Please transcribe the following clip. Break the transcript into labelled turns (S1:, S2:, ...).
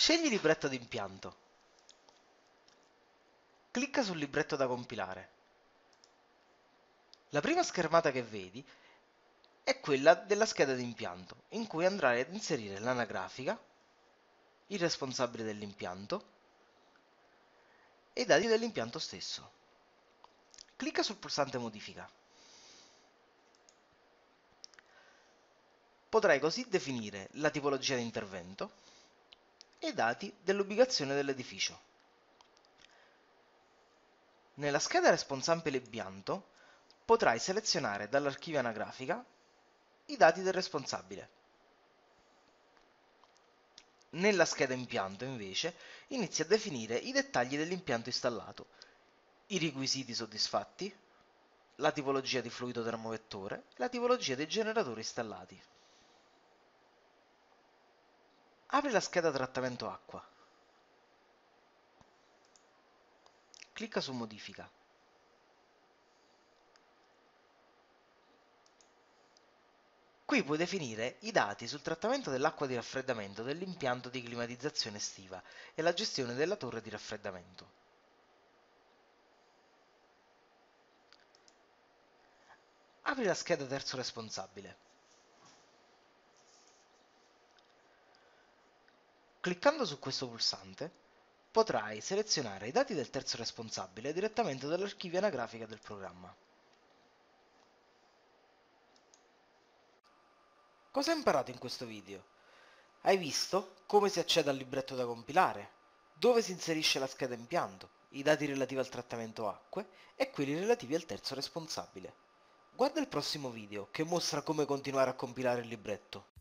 S1: Scegli libretto d'impianto. Clicca sul libretto da compilare. La prima schermata che vedi è quella della scheda d'impianto, in cui andrai ad inserire l'anagrafica, il responsabile dell'impianto e i dati dell'impianto stesso. Clicca sul pulsante modifica. Potrai così definire la tipologia di intervento, e dati dell'ubicazione dell'edificio. Nella scheda responsabile Bianto potrai selezionare dall'archivio anagrafica i dati del responsabile. Nella scheda impianto invece inizi a definire i dettagli dell'impianto installato, i requisiti soddisfatti, la tipologia di fluido termovettore e la tipologia dei generatori installati apri la scheda trattamento acqua. Clicca su modifica. Qui puoi definire i dati sul trattamento dell'acqua di raffreddamento dell'impianto di climatizzazione estiva e la gestione della torre di raffreddamento. Apri la scheda terzo responsabile. Cliccando su questo pulsante potrai selezionare i dati del terzo responsabile direttamente dall'archivio anagrafica del programma. Cosa hai imparato in questo video? Hai visto come si accede al libretto da compilare, dove si inserisce la scheda impianto, i dati relativi al trattamento acque e quelli relativi al terzo responsabile. Guarda il prossimo video che mostra come continuare a compilare il libretto.